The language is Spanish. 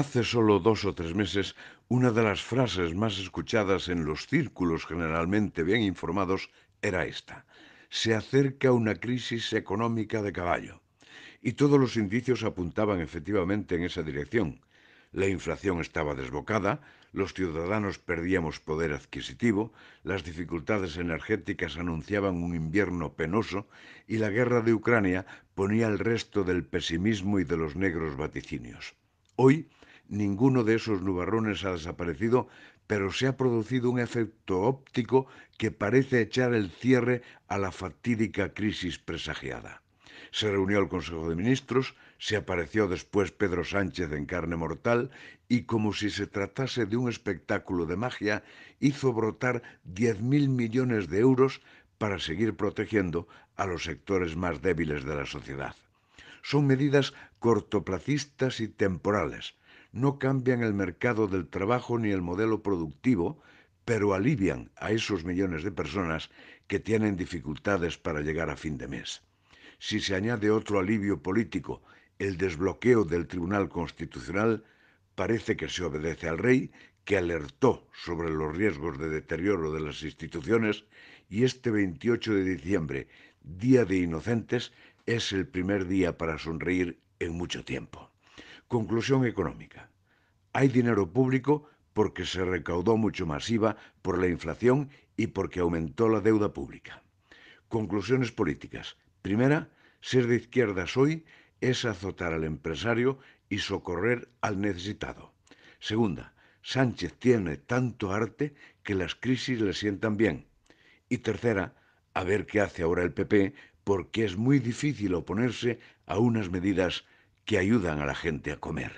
Hace solo dos o tres meses, una de las frases más escuchadas en los círculos generalmente bien informados era esta. Se acerca una crisis económica de caballo. Y todos los indicios apuntaban efectivamente en esa dirección. La inflación estaba desbocada, los ciudadanos perdíamos poder adquisitivo, las dificultades energéticas anunciaban un invierno penoso y la guerra de Ucrania ponía el resto del pesimismo y de los negros vaticinios. Hoy, Ninguno de esos nubarrones ha desaparecido, pero se ha producido un efecto óptico que parece echar el cierre a la fatídica crisis presagiada. Se reunió el Consejo de Ministros, se apareció después Pedro Sánchez en carne mortal y como si se tratase de un espectáculo de magia, hizo brotar 10.000 millones de euros para seguir protegiendo a los sectores más débiles de la sociedad. Son medidas cortoplacistas y temporales, no cambian el mercado del trabajo ni el modelo productivo, pero alivian a esos millones de personas que tienen dificultades para llegar a fin de mes. Si se añade otro alivio político, el desbloqueo del Tribunal Constitucional, parece que se obedece al rey, que alertó sobre los riesgos de deterioro de las instituciones, y este 28 de diciembre, Día de Inocentes, es el primer día para sonreír en mucho tiempo. Conclusión económica hay dinero público porque se recaudó mucho más IVA por la inflación y porque aumentó la deuda pública. Conclusiones políticas. Primera, ser de izquierdas hoy es azotar al empresario y socorrer al necesitado. Segunda, Sánchez tiene tanto arte que las crisis le sientan bien. Y tercera, a ver qué hace ahora el PP, porque es muy difícil oponerse a unas medidas que ayudan a la gente a comer.